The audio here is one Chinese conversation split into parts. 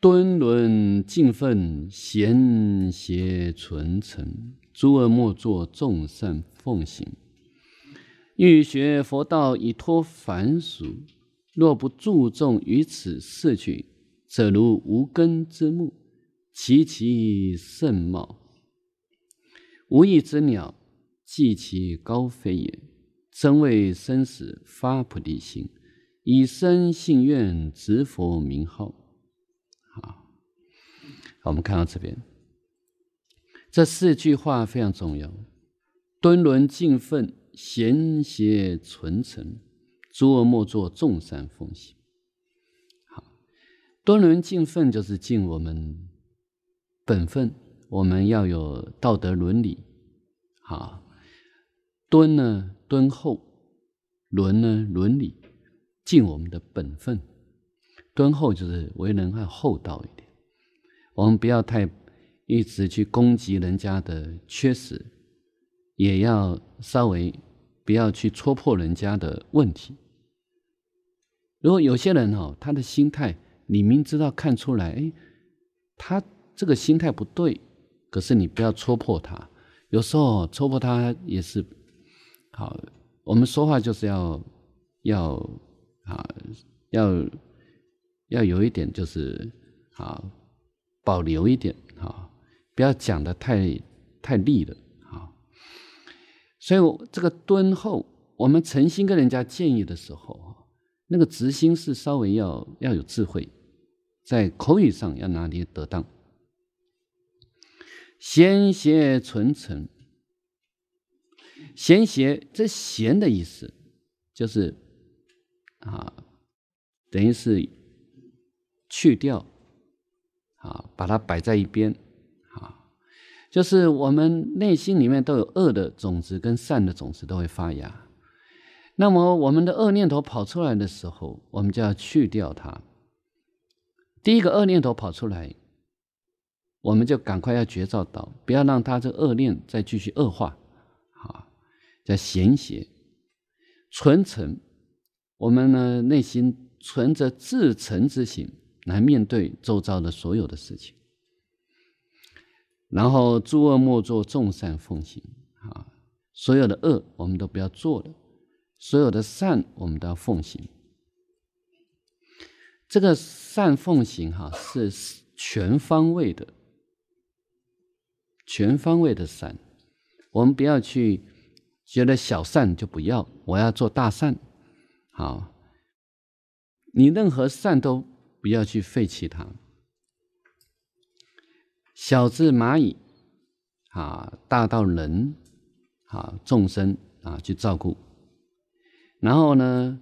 敦伦敬奋，贤邪纯诚，诸恶莫作众善奉行。欲学佛道以脱凡俗，若不注重于此四句，则如无根之木，其其甚茂；无翼之鸟，即其高飞也。真为生死发菩提心，以生信愿执佛名号。我们看到这边，这四句话非常重要：敦伦尽分，贤邪存诚，诸恶莫作，众善奉行。好，敦伦尽分就是尽我们本分，我们要有道德伦理。好，敦呢敦厚，伦呢伦理，尽我们的本分。敦厚就是为人要厚道一点。我们不要太一直去攻击人家的缺失，也要稍微不要去戳破人家的问题。如果有些人哦，他的心态你明知道看出来，哎，他这个心态不对，可是你不要戳破他。有时候戳破他也是好，我们说话就是要要啊要要有一点就是好。保留一点啊，不要讲的太太利了啊。所以这个敦厚，我们诚心跟人家建议的时候啊，那个执心是稍微要要有智慧，在口语上要拿捏得当。贤邪纯诚，贤邪这贤的意思就是啊，等于是去掉。啊，把它摆在一边，啊，就是我们内心里面都有恶的种子跟善的种子都会发芽，那么我们的恶念头跑出来的时候，我们就要去掉它。第一个恶念头跑出来，我们就赶快要觉照到，不要让它这恶念再继续恶化，啊，叫贤邪存诚，我们呢内心存着至诚之心。来面对周遭的所有的事情，然后诸恶莫作，众善奉行啊！所有的恶我们都不要做了，所有的善我们都要奉行。这个善奉行哈，是全方位的，全方位的善。我们不要去觉得小善就不要，我要做大善。好，你任何善都。不要去废弃他，小至蚂蚁，啊，大到人，啊，众生啊，去照顾。然后呢，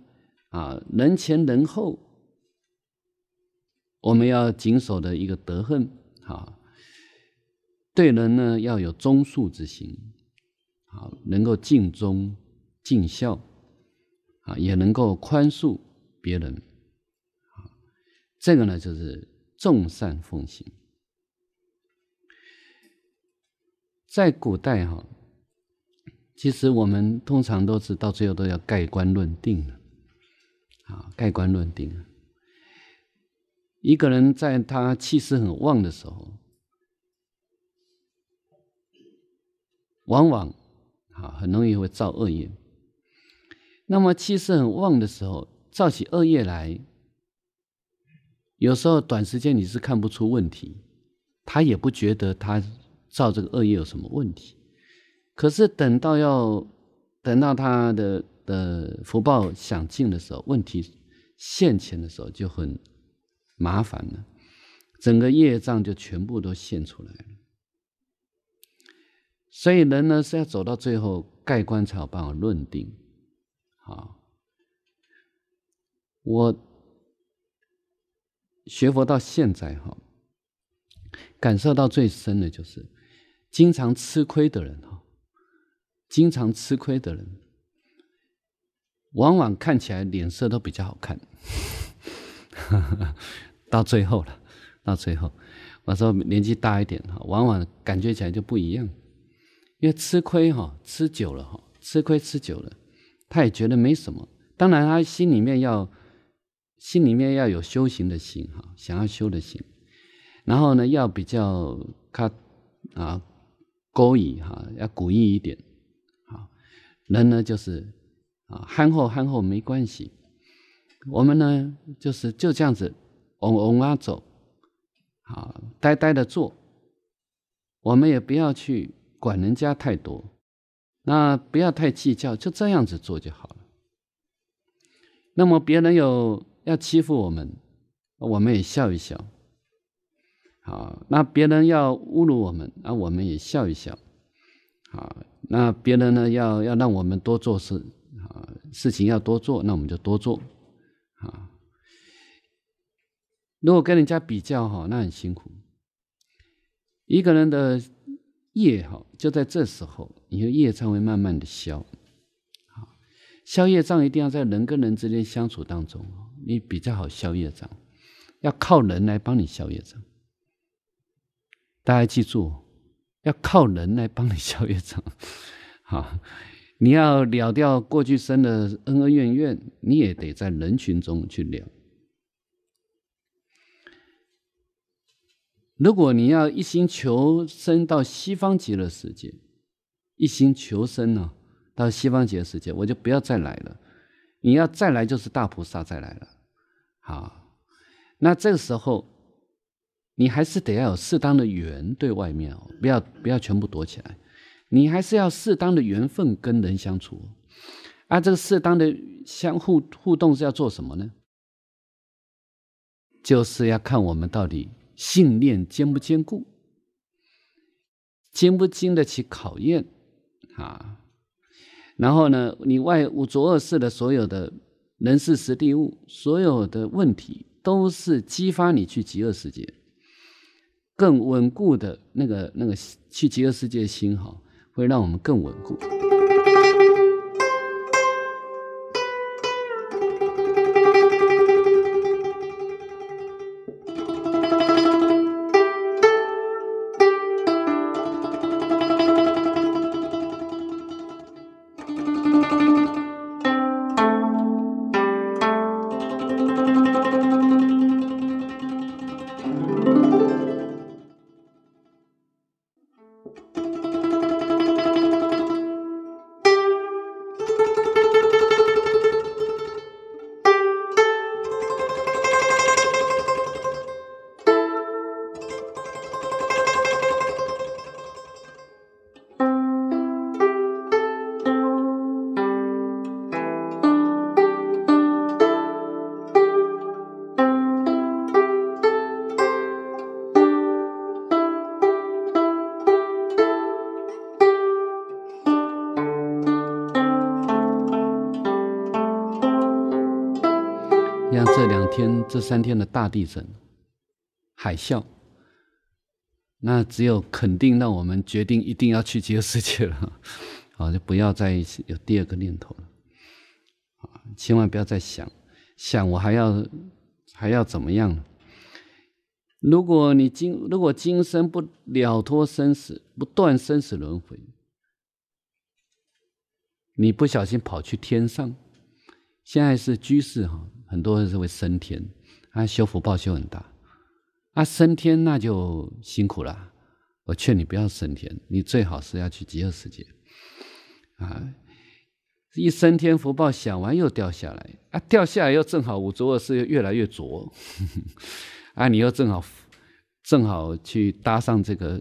啊，人前人后，我们要谨守的一个德恨，啊，对人呢要有忠恕之心，啊，能够尽忠尽孝，啊，也能够宽恕别人。这个呢，就是众善奉行。在古代哈，其实我们通常都是到最后都要盖棺论定了，啊，盖棺论定了。一个人在他气势很旺的时候，往往啊，很容易会造恶业。那么气势很旺的时候，造起恶业来。有时候短时间你是看不出问题，他也不觉得他造这个恶业有什么问题，可是等到要等到他的的福报享尽的时候，问题现前的时候就很麻烦了，整个业障就全部都现出来了。所以人呢是要走到最后盖棺才好帮我论定，好，我。学佛到现在哈，感受到最深的就是，经常吃亏的人哈，经常吃亏的人，往往看起来脸色都比较好看，到最后了，到最后，我说年纪大一点哈，往往感觉起来就不一样，因为吃亏哈，吃久了哈，吃亏吃久了，他也觉得没什么，当然他心里面要。心里面要有修行的心哈，想要修的心，然后呢，要比较看啊，勾引哈，要古意一点。好，人呢就是啊，憨厚憨厚没关系。我们呢就是就这样子，往往啊走，啊呆呆的做。我们也不要去管人家太多，那不要太计较，就这样子做就好了。那么别人有。要欺负我们，我们也笑一笑。好，那别人要侮辱我们，那我们也笑一笑。好，那别人呢，要要让我们多做事，啊，事情要多做，那我们就多做。啊，如果跟人家比较哈，那很辛苦。一个人的业哈，就在这时候，你的业才会慢慢的消。消业障一定要在人跟人之间相处当中你比较好消业障，要靠人来帮你消业障。大家记住，要靠人来帮你消业障。好，你要了掉过去生的恩恩怨怨，你也得在人群中去了。如果你要一心求生到西方极乐世界，一心求生呢，到西方极乐世界，我就不要再来了。你要再来就是大菩萨再来了，好，那这个时候你还是得要有适当的缘对外面哦，不要不要全部躲起来，你还是要适当的缘分跟人相处，啊，这个适当的相互互动是要做什么呢？就是要看我们到底信念坚不坚固，经不经得起考验啊。然后呢，你外五浊恶世的所有的人事、时地、物，所有的问题，都是激发你去极恶世界。更稳固的那个那个去极恶世界的心哈，会让我们更稳固。地震、海啸，那只有肯定，让我们决定一定要去极乐世界了。啊，就不要再有第二个念头了。啊，千万不要再想，想我还要还要怎么样如果你今如果今生不了脱生死，不断生死轮回，你不小心跑去天上，现在是居士哈，很多人是会升天。啊，修福报修很大，啊，升天那就辛苦了。我劝你不要升天，你最好是要去极乐世界。啊，一升天福报享完又掉下来，啊，掉下来又正好五浊恶世又越来越浊，啊，你又正好正好去搭上这个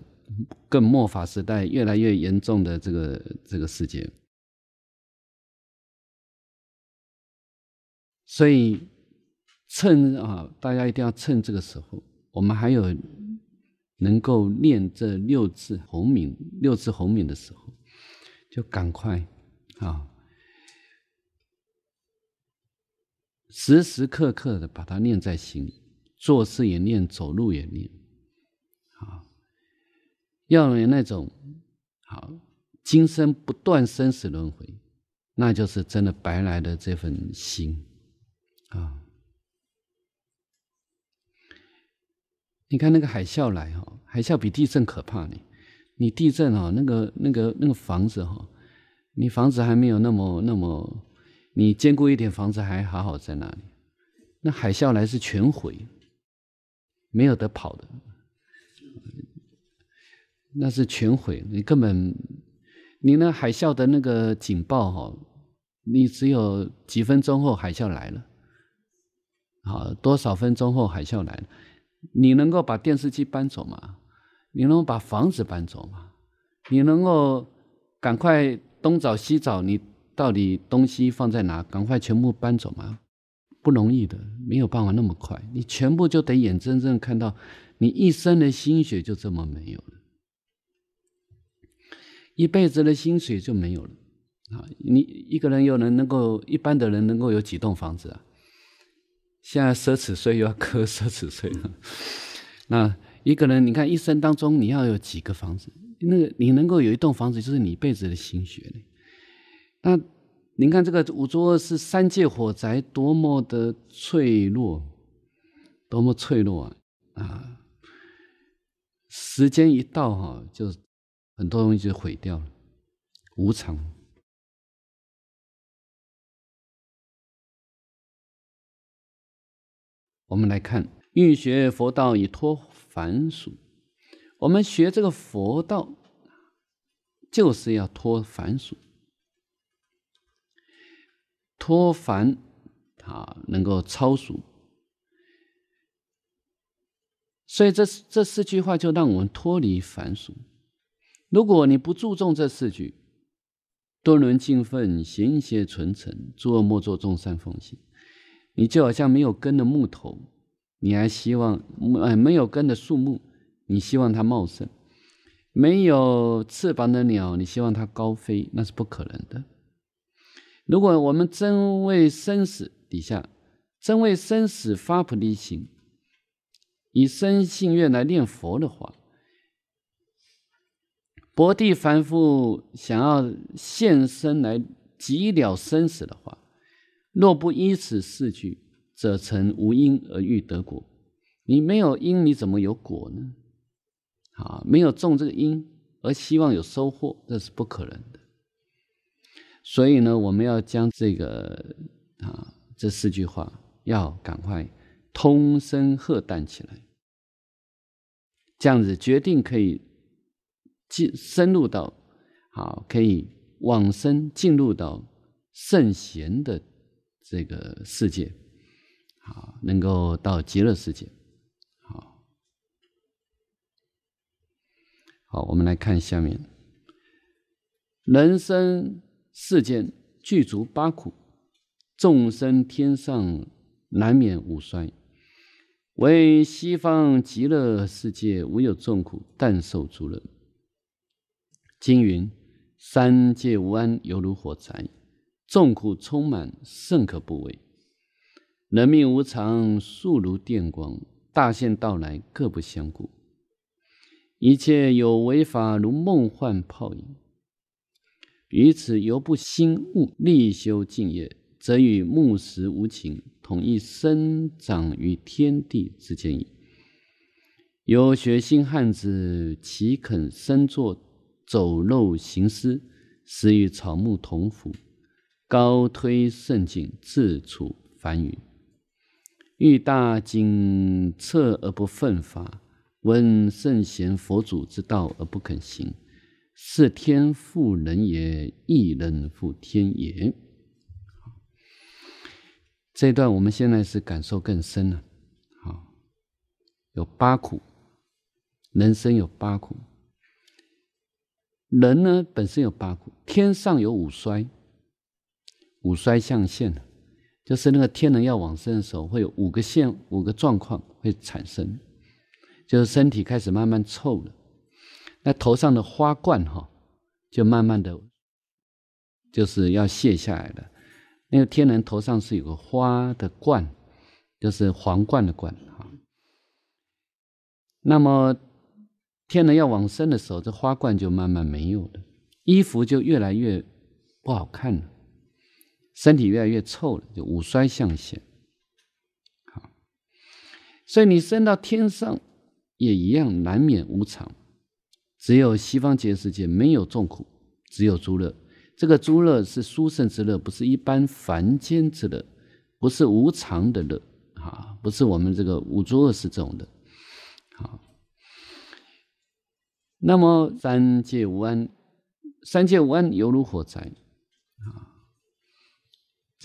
更末法时代越来越严重的这个这个世界，所以。趁啊，大家一定要趁这个时候，我们还有能够念这六字洪名、六字洪名的时候，就赶快啊，时时刻刻的把它念在心里，做事也念，走路也念，啊，要有那种好，今生不断生死轮回，那就是真的白来的这份心啊。你看那个海啸来哈，海啸比地震可怕。呢。你地震哈，那个那个那个房子哈，你房子还没有那么那么，你坚固一点，房子还好好在那里。那海啸来是全毁，没有得跑的，那是全毁。你根本，你那海啸的那个警报哈，你只有几分钟后海啸来了，好多少分钟后海啸来了。你能够把电视机搬走吗？你能够把房子搬走吗？你能够赶快东找西找，你到底东西放在哪？赶快全部搬走吗？不容易的，没有办法那么快。你全部就得眼睁睁看到你一生的心血就这么没有了，一辈子的薪水就没有了啊！你一个人又能能够一般的人能够有几栋房子啊？现在奢侈税又要扣奢侈税了。那一个人，你看一生当中你要有几个房子？那个你能够有一栋房子，就是你一辈子的心血呢。那您看这个五桌二是三界火灾，多么的脆弱，多么脆弱啊！啊，时间一到哈，就很多东西就毁掉了，无常。我们来看，欲学佛道以脱凡俗。我们学这个佛道，就是要脱凡俗，脱凡啊，能够超俗。所以这这四句话就让我们脱离凡俗。如果你不注重这四句，多伦精奋，行邪存诚，恶莫作，众善奉行。你就好像没有根的木头，你还希望哎没有根的树木，你希望它茂盛；没有翅膀的鸟，你希望它高飞，那是不可能的。如果我们真为生死底下，真为生死发菩提心，以生信愿来念佛的话，薄地凡夫想要现身来极了生死的话。若不依此四句，则成无因而欲得果。你没有因，你怎么有果呢？啊，没有种这个因，而希望有收获，这是不可能的。所以呢，我们要将这个啊这四句话，要赶快通声喝旦起来。这样子决定可以进深入到，好可以往生进入到圣贤的。这个世界，好，能够到极乐世界，好，好，我们来看下面：人生世间具足八苦，众生天上难免五衰，为西方极乐世界无有众苦，但受诸乐。经云三界无安，犹如火宅。众苦充满，甚可怖畏。人命无常，速如电光。大限到来，各不相顾。一切有为法，如梦幻泡影。于此犹不心悟，力修净业，则与木石无情，统一生长于天地之间矣。有学心汉子，岂肯身作走肉行尸，死与草木同腐？高推圣境，自处凡语。欲大精彻而不奋发，问圣贤佛祖之道而不肯行，是天负人也，亦人负天也。这段我们现在是感受更深了。好，有八苦，人生有八苦，人呢本身有八苦，天上有五衰。五衰象限，就是那个天人要往生的时候，会有五个线、五个状况会产生，就是身体开始慢慢臭了，那头上的花冠哈，就慢慢的就是要卸下来了。那个天人头上是有个花的冠，就是皇冠的冠哈。那么天人要往生的时候，这花冠就慢慢没有了，衣服就越来越不好看了。身体越来越臭了，就五衰象现。好，所以你升到天上也一样，难免无常。只有西方极乐世界没有众苦，只有诸乐。这个诸乐是殊胜之乐，不是一般凡间之乐，不是无常的乐，啊，不是我们这个五浊恶世种的。好，那么三界无安，三界无安犹如火灾，啊。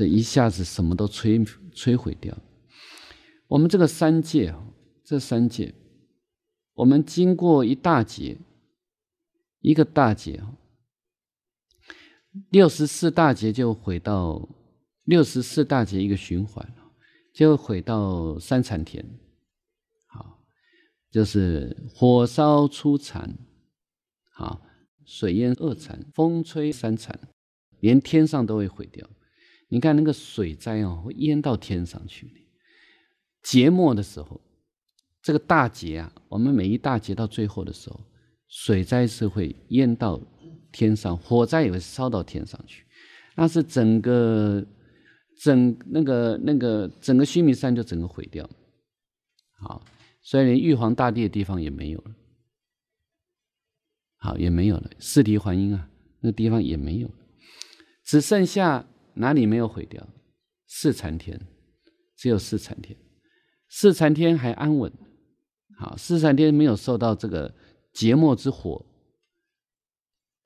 这一下子什么都摧摧毁掉。我们这个三界啊，这三界，我们经过一大劫，一个大劫，六十四大劫就毁到六十四大劫一个循环就毁到三禅天，好，就是火烧初禅，好，水淹二禅，风吹三禅，连天上都会毁掉。你看那个水灾哦，会淹到天上去节末的时候，这个大劫啊，我们每一大劫到最后的时候，水灾是会淹到天上，火灾也会烧到天上去。那是整个整那个那个整个须弥山就整个毁掉好，所以连玉皇大帝的地方也没有了。好，也没有了，四帝还阴啊，那地方也没有了，只剩下。哪里没有毁掉？四禅天，只有四禅天，四禅天还安稳。好，四禅天没有受到这个劫末之火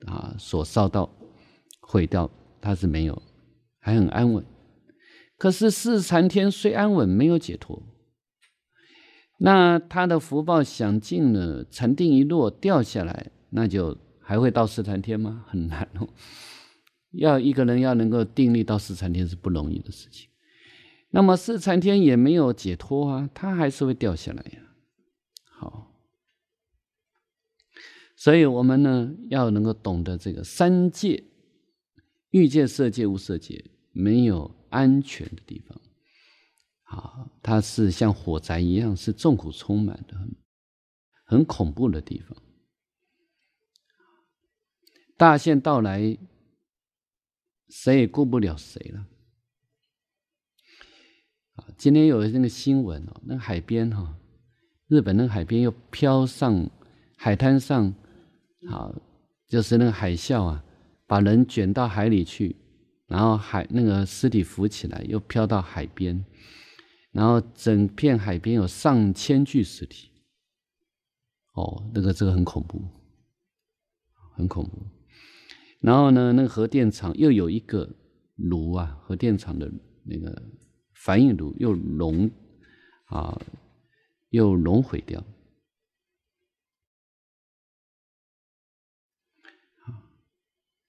啊所烧到毁掉，它是没有，还很安稳。可是四禅天虽安稳，没有解脱，那他的福报享尽了，禅定一落掉下来，那就还会到四禅天吗？很难哦。要一个人要能够定力到四禅天是不容易的事情，那么四禅天也没有解脱啊，它还是会掉下来呀。好，所以我们呢要能够懂得这个三界，欲界、色界、无色界没有安全的地方，好，它是像火灾一样，是痛苦充满的，很恐怖的地方。大限到来。谁也顾不了谁了。今天有那个新闻哦，那个海边哈，日本那个海边又飘上海滩上，好，就是那个海啸啊，把人卷到海里去，然后海那个尸体浮起来，又飘到海边，然后整片海边有上千具尸体。哦，那个这个很恐怖，很恐怖。然后呢？那个核电厂又有一个炉啊，核电厂的那个反应炉又熔啊，又熔毁掉。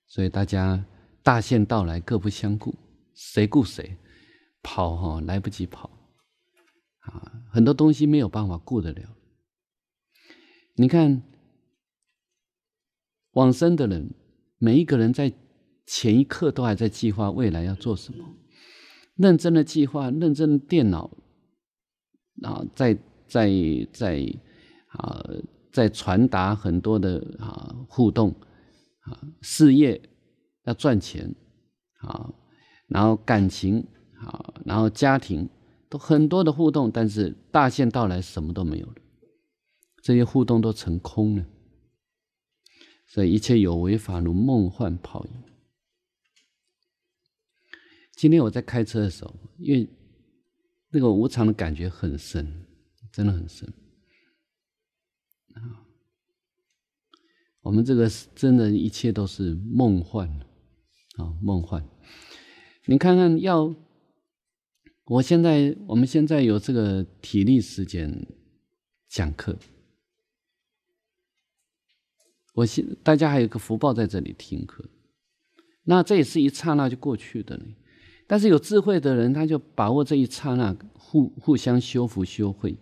所以大家大限到来，各不相顾，谁顾谁？跑哈，来不及跑啊！很多东西没有办法顾得了。你看往生的人。每一个人在前一刻都还在计划未来要做什么，认真的计划，认真的电脑啊，在在在啊，在传达很多的啊互动啊事业要赚钱啊，然后感情啊，然后家庭都很多的互动，但是大限到来，什么都没有了，这些互动都成空了。所以一切有为法如梦幻泡影。今天我在开车的时候，因为那个无常的感觉很深，真的很深。啊，我们这个真的一切都是梦幻，啊，梦幻。你看看，要我现在，我们现在有这个体力时间讲课。我希大家还有个福报在这里听课，那这也是一刹那就过去的呢。但是有智慧的人，他就把握这一刹那，互互相修福修慧，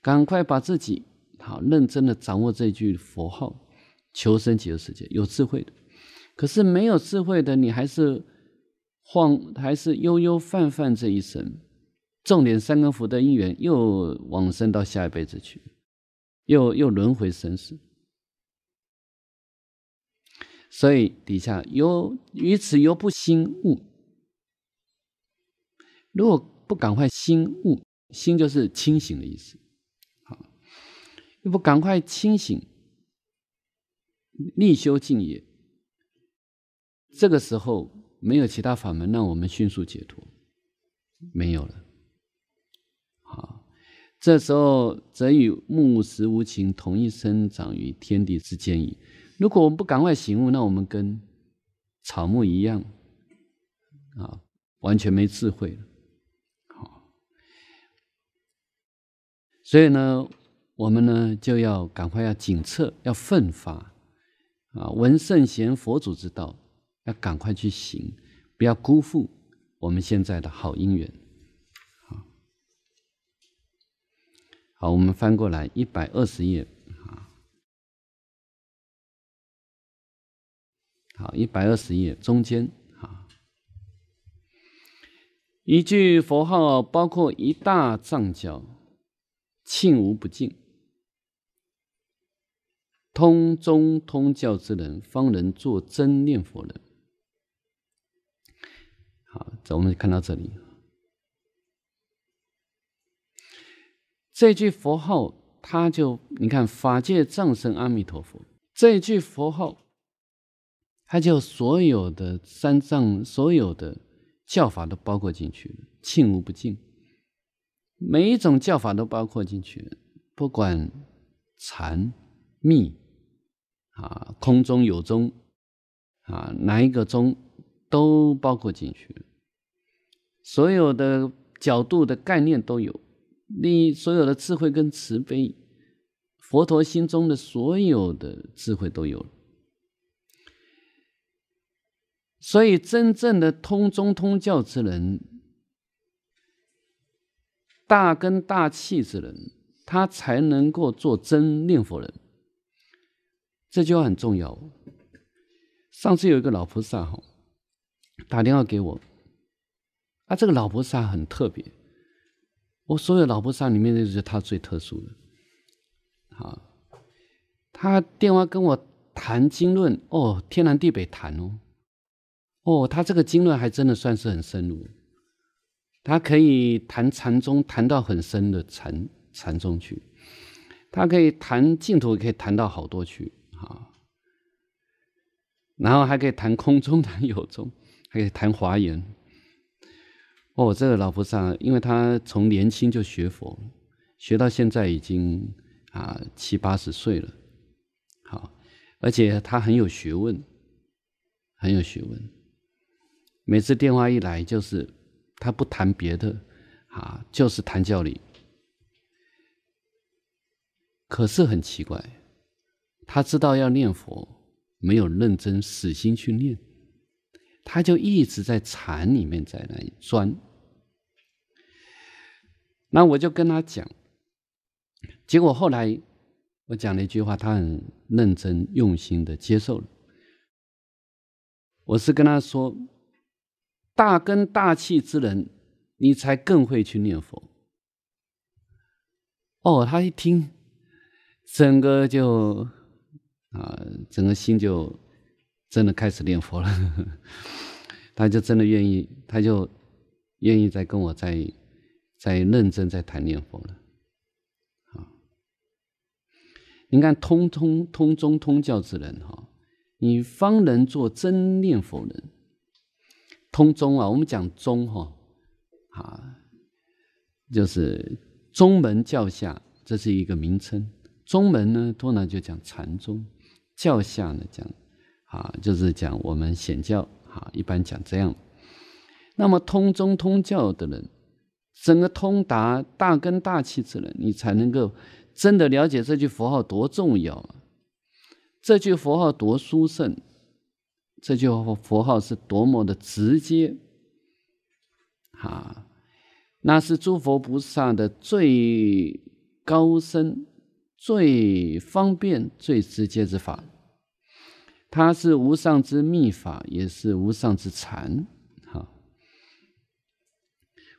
赶快把自己好认真的掌握这句佛号，求生极乐世界。有智慧的，可是没有智慧的，你还是晃，还是悠悠泛泛这一生，重点三根福的因缘，又往生到下一辈子去，又又轮回生死。所以底下由于此犹不心悟，如果不赶快心悟，心就是清醒的意思，好，不赶快清醒，立修静也。这个时候没有其他法门，让我们迅速解脱，没有了。好，这时候则与木石无情，同一生长于天地之间矣。如果我们不赶快醒悟，那我们跟草木一样，啊，完全没智慧了。好，所以呢，我们呢就要赶快要警策，要奋发，啊，闻圣贤佛祖之道，要赶快去行，不要辜负我们现在的好姻缘。好，好，我们翻过来一百二十页。好，一百二十页中间，啊，一句佛号包括一大藏教，庆无不敬，通中通教之人，方能做真念佛人。好，我们看到这里，这句佛号，他就你看，法界藏身阿弥陀佛，这句佛号。它就所有的三藏，所有的教法都包括进去了，尽无不尽，每一种教法都包括进去了，不管禅、密啊、空中有中啊，哪一个中都包括进去了，所有的角度的概念都有，你所有的智慧跟慈悲，佛陀心中的所有的智慧都有。所以，真正的通中通教之人，大根大气之人，他才能够做真念佛人。这句话很重要。上次有一个老菩萨哈，打电话给我，啊，这个老菩萨很特别，我所有老菩萨里面就是他最特殊的。好，他电话跟我谈经论哦，天南地北谈哦。哦，他这个经论还真的算是很深入，他可以谈禅宗，谈到很深的禅禅宗去；他可以谈净土，可以谈到好多去，啊，然后还可以谈空中谈有中，还可以谈华严。哦，这个老菩萨，因为他从年轻就学佛，学到现在已经啊七八十岁了，好，而且他很有学问，很有学问。每次电话一来就是，他不谈别的，啊，就是谈教理。可是很奇怪，他知道要念佛，没有认真死心去念，他就一直在禅里面在里钻。那我就跟他讲，结果后来我讲了一句话，他很认真用心的接受了。我是跟他说。大根大气之人，你才更会去念佛。哦，他一听，整个就啊，整个心就真的开始念佛了。他就真的愿意，他就愿意再跟我再再认真再谈念佛了。啊，你看通通通中通教之人哈，你方能做真念佛人。通宗啊，我们讲宗哈，啊，就是宗门教下，这是一个名称。宗门呢，通常就讲禅宗；教下呢，讲啊，就是讲我们显教啊，一般讲这样。那么通宗通教的人，整个通达大根大气之人，你才能够真的了解这句佛号多重要，这句佛号多殊胜。这句话佛号是多么的直接，啊，那是诸佛菩萨的最高深、最方便、最直接之法，它是无上之密法，也是无上之禅，哈。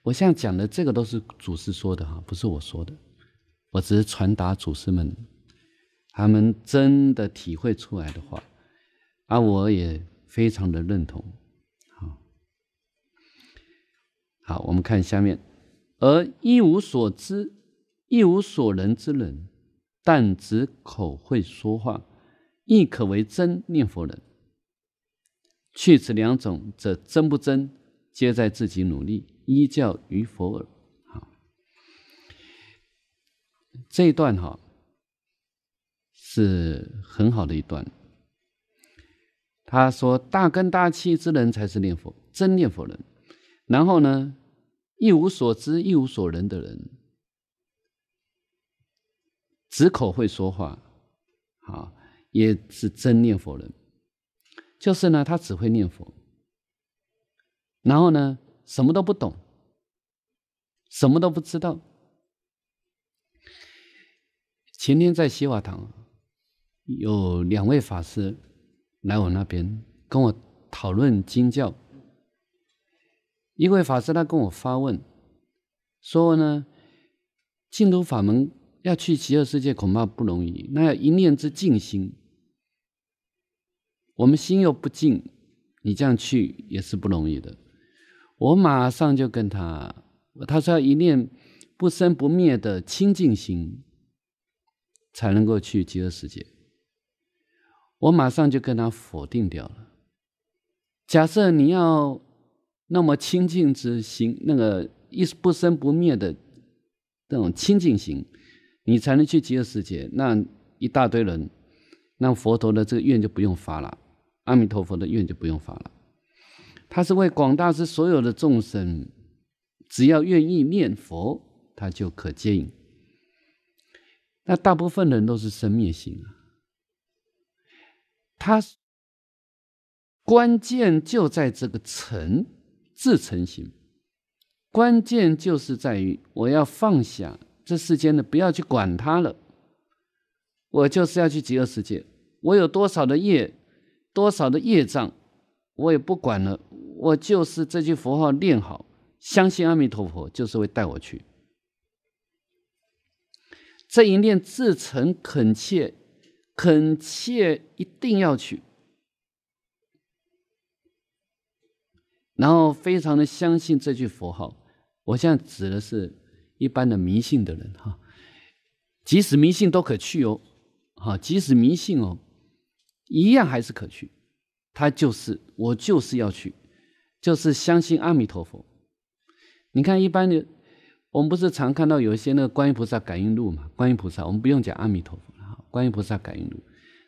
我现在讲的这个都是祖师说的哈，不是我说的，我只是传达祖师们他们真的体会出来的话，而我也。非常的认同，好，好，我们看下面。而一无所知、一无所能之人，但只口会说话，亦可为真念佛人。去此两种，则真不真，皆在自己努力，依教于佛耳。好，这一段哈是很好的一段。他说：“大根大器之人才是念佛真念佛人，然后呢，一无所知、一无所能的人，只口会说话，啊，也是真念佛人，就是呢，他只会念佛，然后呢，什么都不懂，什么都不知道。”前天在西瓦堂有两位法师。来我那边跟我讨论经教，一位法师他跟我发问说呢，净土法门要去极乐世界恐怕不容易，那要一念之净心，我们心又不静，你这样去也是不容易的。我马上就跟他，他说要一念不生不灭的清净心，才能够去极乐世界。我马上就跟他否定掉了。假设你要那么清净之心，那个一不生不灭的这种清净心，你才能去极乐世界。那一大堆人，那佛陀的这个愿就不用发了，阿弥陀佛的愿就不用发了。他是为广大是所有的众生，只要愿意念佛，他就可接引。那大部分人都是生灭心啊。它关键就在这个诚，自诚心。关键就是在于，我要放下这世间的，不要去管它了。我就是要去极乐世界，我有多少的业，多少的业障，我也不管了。我就是这句佛号念好，相信阿弥陀佛就是会带我去。这一念自诚恳切。恳切一定要去，然后非常的相信这句佛号。我现在指的是一般的迷信的人哈，即使迷信都可去哦，啊，即使迷信哦，一样还是可去。他就是我，就是要去，就是相信阿弥陀佛。你看一般的，我们不是常看到有一些那个观音菩萨感应录嘛？观音菩萨，我们不用讲阿弥陀佛。观音菩萨感应路，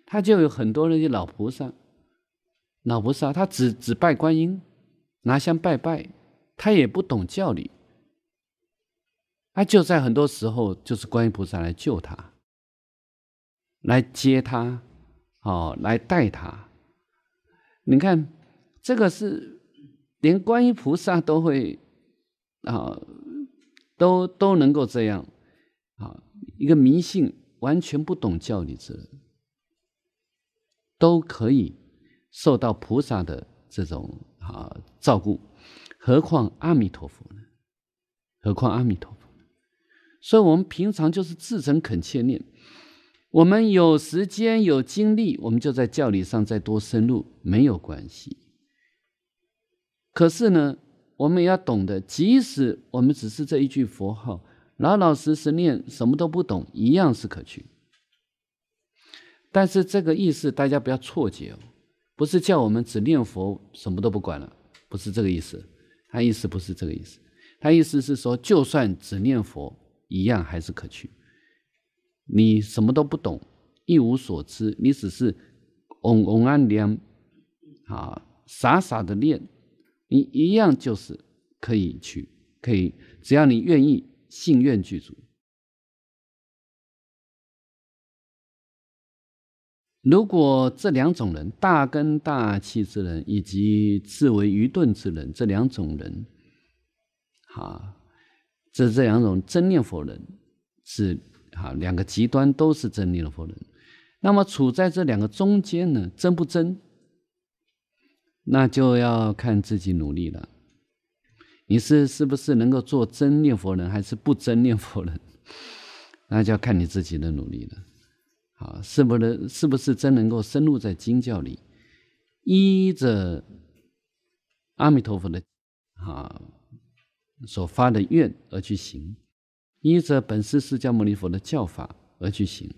他就有很多那些老菩萨、老菩萨他只只拜观音，拿香拜拜，他也不懂教理，他就在很多时候就是观音菩萨来救他，来接他，哦，来带他。你看这个是连观音菩萨都会啊，都都能够这样啊，一个迷信。完全不懂教理人，都可以受到菩萨的这种啊照顾，何况阿弥陀佛呢？何况阿弥陀佛呢？所以，我们平常就是至诚恳切念。我们有时间、有精力，我们就在教理上再多深入，没有关系。可是呢，我们也要懂得，即使我们只是这一句佛号。老老实实念，什么都不懂，一样是可去。但是这个意思大家不要错解哦，不是叫我们只念佛什么都不管了，不是这个意思。他意思不是这个意思，他意思是说，就算只念佛，一样还是可去。你什么都不懂，一无所知，你只是嗡嗡按连啊傻傻的念，你一样就是可以去，可以，只要你愿意。信愿具足。如果这两种人大根大气之人，以及自为愚钝之人，这两种人，啊，这这两种真念佛人是啊，两个极端，都是真念佛人。那么处在这两个中间呢，真不真，那就要看自己努力了。你是是不是能够做真念佛人，还是不真念佛人？那就要看你自己的努力了。好，是不是是不是真能够深入在经教里，依着阿弥陀佛的啊所发的愿而去行，依着本师释迦牟尼佛的教法而去行。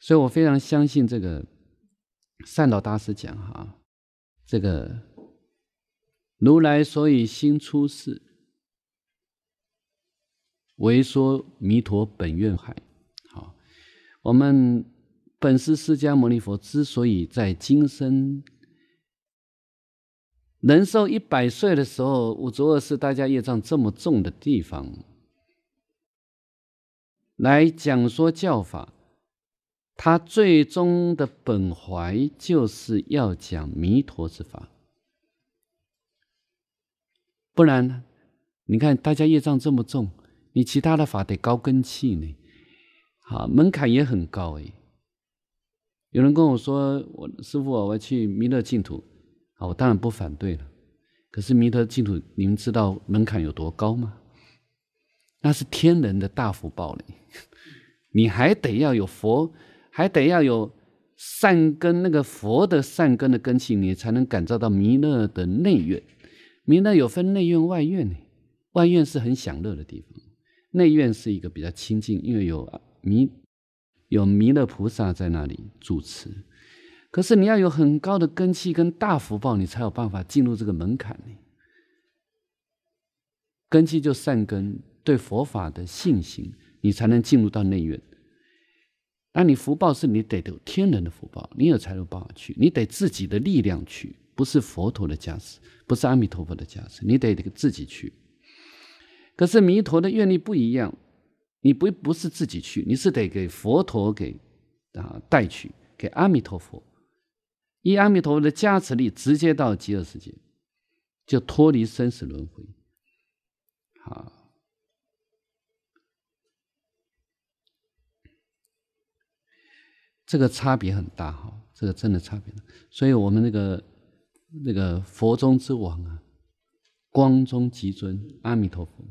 所以，我非常相信这个善导大师讲哈，这个。如来所以心出世，为说弥陀本愿海。好，我们本师释迦牟尼佛之所以在今生人寿一百岁的时候，五浊恶世、大家业障这么重的地方来讲说教法，他最终的本怀就是要讲弥陀之法。不然，你看大家业障这么重，你其他的法得高根气呢，好，门槛也很高哎。有人跟我说，我师傅我要去弥勒净土，啊，我当然不反对了。可是弥勒净土，你们知道门槛有多高吗？那是天人的大福报了，你还得要有佛，还得要有善根，那个佛的善根的根气，你才能感召到弥勒的内院。弥勒有分内院外院呢，外院是很享乐的地方，内院是一个比较清净，因为有弥有弥勒菩萨在那里主持。可是你要有很高的根气跟大福报，你才有办法进入这个门槛呢。根基就善根，对佛法的信心，你才能进入到内院。那你福报是你得天人的福报，你有才能报去，你得自己的力量去。不是佛陀的加持，不是阿弥陀佛的加持，你得自己去。可是弥陀的愿力不一样，你不不是自己去，你是得给佛陀给啊带去，给阿弥陀佛，依阿弥陀佛的加持力，直接到极乐世界，就脱离生死轮回。啊，这个差别很大哈，这个真的差别。所以我们那个。那个佛中之王啊，光中极尊阿弥陀佛。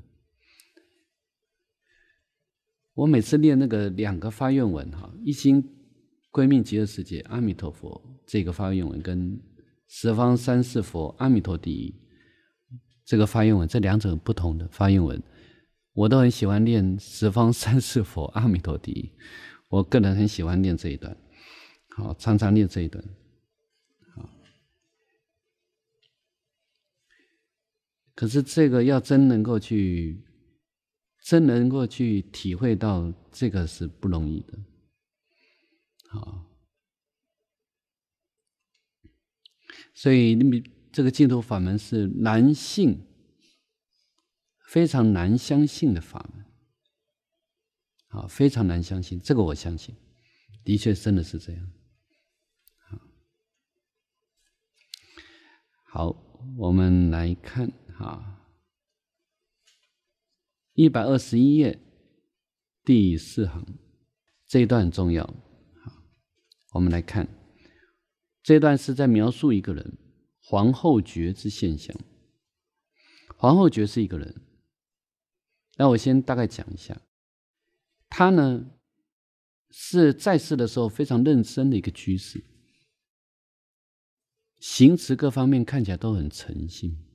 我每次念那个两个发愿文哈，一心归命极乐世界阿弥陀佛，这个发愿文跟十方三世佛阿弥陀第一，这个发愿文，这两种不同的发愿文，我都很喜欢念十方三世佛阿弥陀第一，我个人很喜欢念这一段，好，常常念这一段。可是这个要真能够去，真能够去体会到，这个是不容易的，好。所以你们这个净土法门是男性非常难相信的法门，好，非常难相信。这个我相信，的确真的是这样。好，我们来看。啊，一百二十一页第四行，这一段很重要。啊，我们来看这一段是在描述一个人皇后觉之现象。皇后觉是一个人，那我先大概讲一下，他呢是在世的时候非常认真的一个居士，行持各方面看起来都很诚信。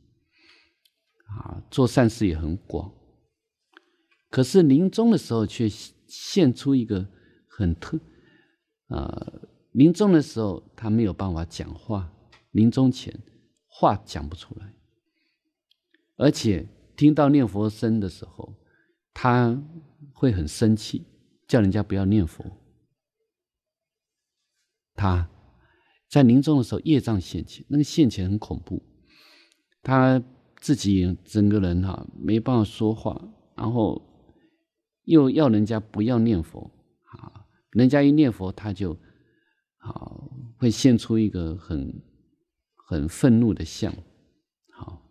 啊，做善事也很广，可是临终的时候却现出一个很特，呃，临终的时候他没有办法讲话，临终前话讲不出来，而且听到念佛声的时候，他会很生气，叫人家不要念佛。他在临终的时候业障现前，那个现前很恐怖，他。自己整个人哈没办法说话，然后又要人家不要念佛啊，人家一念佛他就好会现出一个很很愤怒的相，好，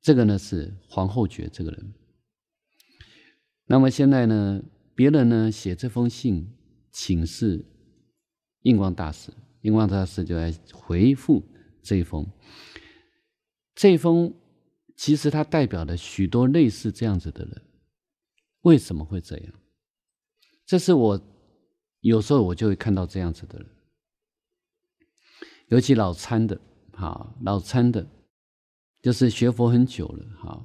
这个呢是皇后觉这个人。那么现在呢，别人呢写这封信请示印光大师，印光大师就来回复这一封。这封其实它代表了许多类似这样子的人，为什么会这样？这是我有时候我就会看到这样子的人，尤其老参的，哈，老参的，就是学佛很久了，哈，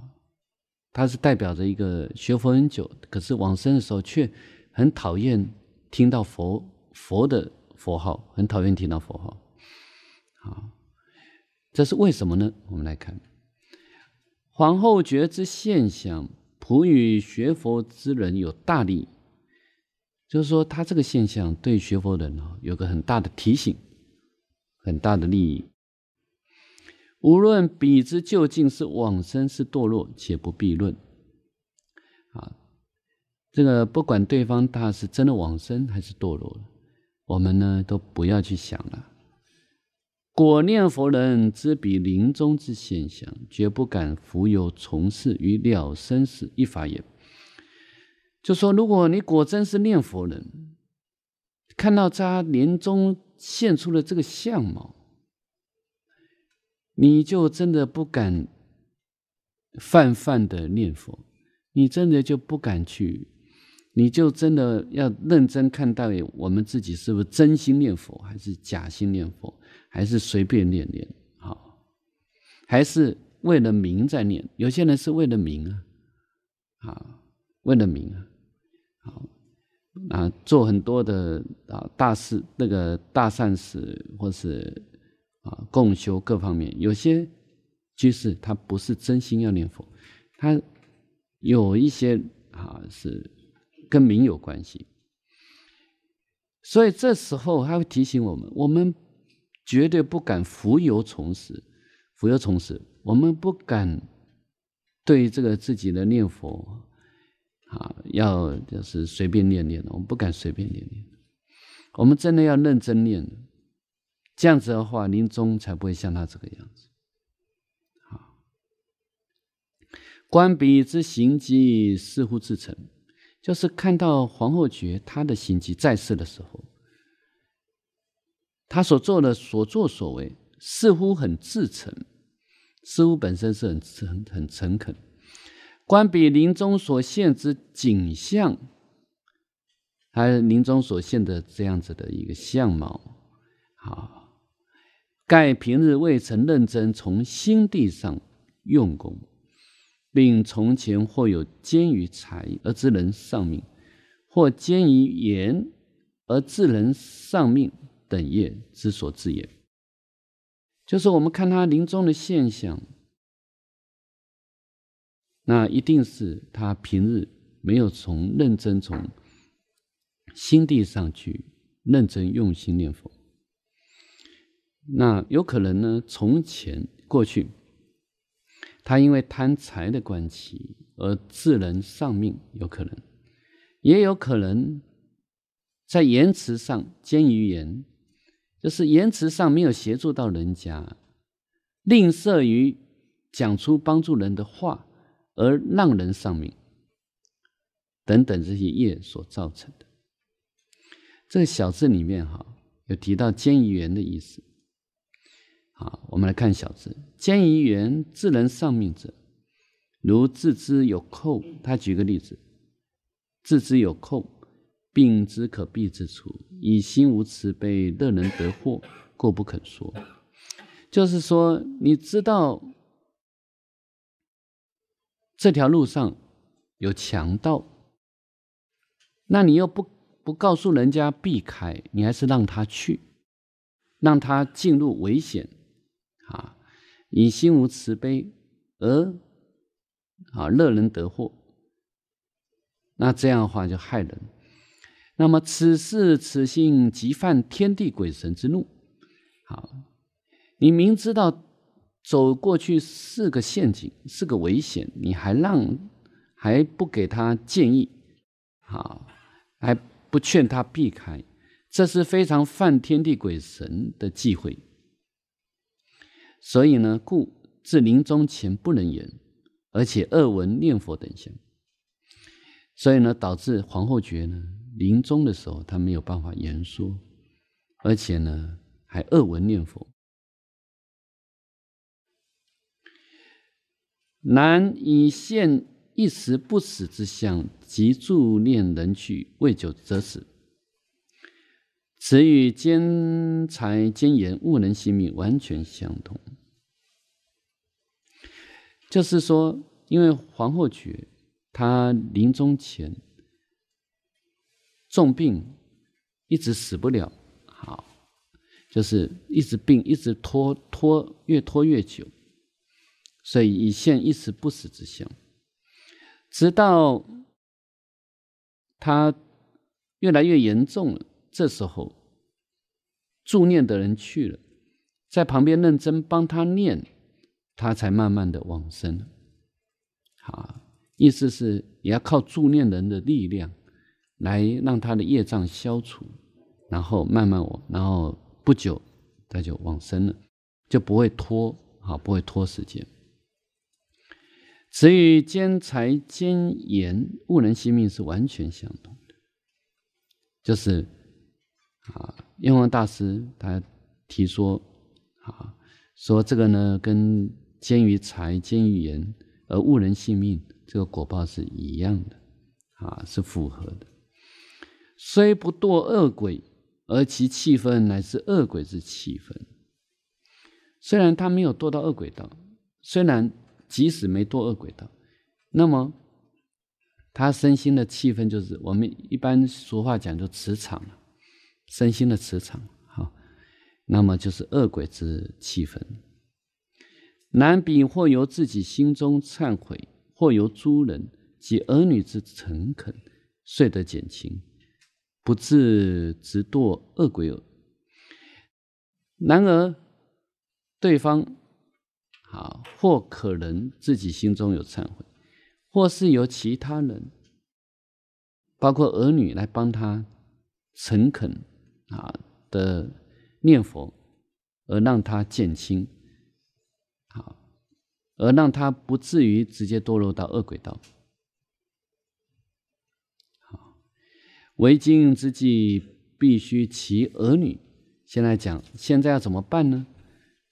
他是代表着一个学佛很久，可是往生的时候却很讨厌听到佛佛的佛号，很讨厌听到佛号，好。这是为什么呢？我们来看，皇后觉之现象，普与学佛之人有大利，就是说，他这个现象对学佛人啊，有个很大的提醒，很大的利益。无论彼之究竟是往生是堕落，且不必论。啊，这个不管对方他是真的往生还是堕落，我们呢，都不要去想了。果念佛人，知彼临终之现象，绝不敢浮有从事于了生死一法也。就说，如果你果真是念佛人，看到他临终现出了这个相貌，你就真的不敢泛泛的念佛，你真的就不敢去，你就真的要认真看待我们自己是不是真心念佛，还是假心念佛。还是随便念念好，还是为了名在念？有些人是为了名啊，啊，为了名啊，好啊，做很多的啊大事，那个大善事或是啊共修各方面，有些居士他不是真心要念佛，他有一些啊是跟名有关系，所以这时候他会提醒我们，我们。绝对不敢浮游从事，浮游从事，我们不敢对这个自己的念佛啊，要就是随便念念，我们不敢随便念念。我们真的要认真念，这样子的话，临终才不会像他这个样子。啊，观彼之行迹，似乎自成，就是看到皇后觉他的行迹在世的时候。他所做的所作所为，似乎很自诚，似乎本身是很诚很诚恳。观彼临终所现之景象，还有临终所现的这样子的一个相貌，好，盖平日未曾认真从心地上用功，并从前或有兼于财而致人丧命，或兼于言而致人丧命。等业之所至也，就是我们看他临终的现象，那一定是他平日没有从认真从心地上去认真用心念佛。那有可能呢？从前过去，他因为贪财的关系而自人丧命，有可能，也有可能在言辞上坚于言。就是言辞上没有协助到人家，吝啬于讲出帮助人的话，而让人丧命，等等这些业所造成的。这个小字里面哈，有提到监狱员的意思。好，我们来看小字，监狱员自能丧命者，如自知有寇。他举个例子，自知有寇。病之可避之处，以心无慈悲，乐人得祸，故不肯说。就是说，你知道这条路上有强盗，那你又不不告诉人家避开，你还是让他去，让他进入危险啊！以心无慈悲而啊乐人得祸，那这样的话就害人。那么此事此心即犯天地鬼神之怒，好，你明知道走过去是个陷阱，是个危险，你还让还不给他建议，好，还不劝他避开，这是非常犯天地鬼神的忌讳。所以呢，故至临终前不能言，而且恶闻念佛等相，所以呢，导致皇后觉呢。临终的时候，他没有办法言说，而且呢，还恶文念佛，难以现一时不死之相，即助念人去，未久则死。此与兼财兼言误能性命完全相同。就是说，因为皇后觉她临终前。重病一直死不了，好，就是一直病，一直拖拖，越拖越久，所以以现一时不死之相，直到他越来越严重了，这时候助念的人去了，在旁边认真帮他念，他才慢慢的往生。好，意思是也要靠助念人的力量。来让他的业障消除，然后慢慢我，然后不久他就往生了，就不会拖啊，不会拖时间。此与兼财兼言物人性命是完全相同的，就是啊，燕王大师他提说啊，说这个呢跟兼于财兼于言而物人性命这个果报是一样的啊，是符合的。虽不堕恶鬼，而其气氛乃是恶鬼之气氛。虽然他没有堕到恶鬼道，虽然即使没堕恶鬼道，那么他身心的气氛就是我们一般俗话讲就磁场身心的磁场好，那么就是恶鬼之气氛。男比或由自己心中忏悔，或由诸人及儿女之诚恳，遂得减轻。不至直堕恶鬼耳。然而，对方啊，或可能自己心中有忏悔，或是由其他人，包括儿女来帮他诚恳啊的念佛，而让他减轻，好，而让他不至于直接堕落到恶鬼道。为今之计，必须其儿女先来讲。现在要怎么办呢？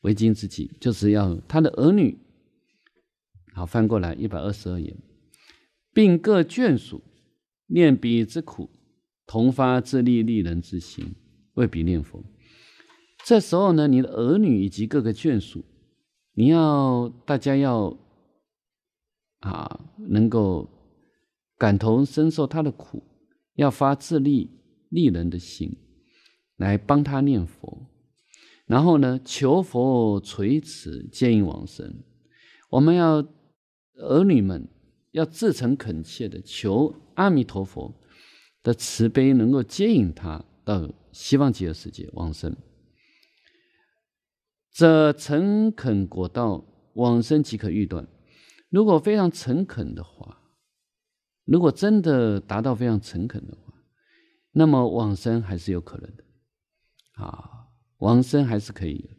为今之计，就是要他的儿女。好，翻过来一百二十二页，并各眷属，念彼之苦，同发自利利人之心，为彼念佛。这时候呢，你的儿女以及各个眷属，你要大家要啊，能够感同身受他的苦。要发自利利人的心，来帮他念佛，然后呢，求佛垂慈接引往生。我们要儿女们要至诚恳切的求阿弥陀佛的慈悲，能够接引他到西方极乐世界往生，这诚恳果道往生即可欲断。如果非常诚恳的话。如果真的达到非常诚恳的话，那么往生还是有可能的啊，往生还是可以的。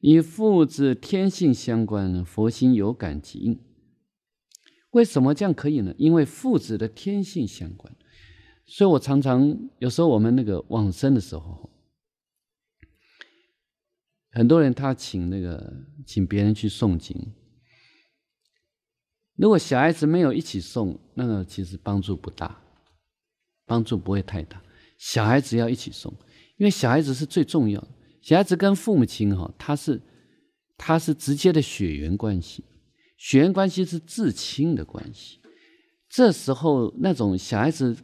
与父子天性相关，佛心有感即应。为什么这样可以呢？因为父子的天性相关，所以我常常有时候我们那个往生的时候，很多人他请那个请别人去诵经。如果小孩子没有一起送，那个其实帮助不大，帮助不会太大。小孩子要一起送，因为小孩子是最重要。小孩子跟父母亲哈，他是他是直接的血缘关系，血缘关系是至亲的关系。这时候那种小孩子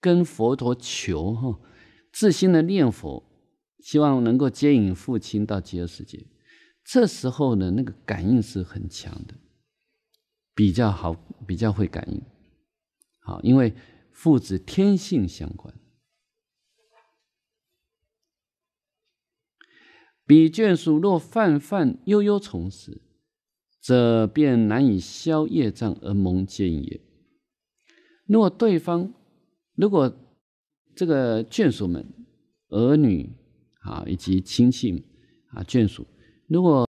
跟佛陀求哈，至心的念佛，希望能够接引父亲到极乐世界。这时候呢，那个感应是很强的。比较好，比较会感应，好，因为父子天性相关。比眷属若泛泛悠悠从事，则便难以消业障而蒙见也。如果对方，如果这个眷属们、儿女啊，以及亲戚啊、眷属，如果。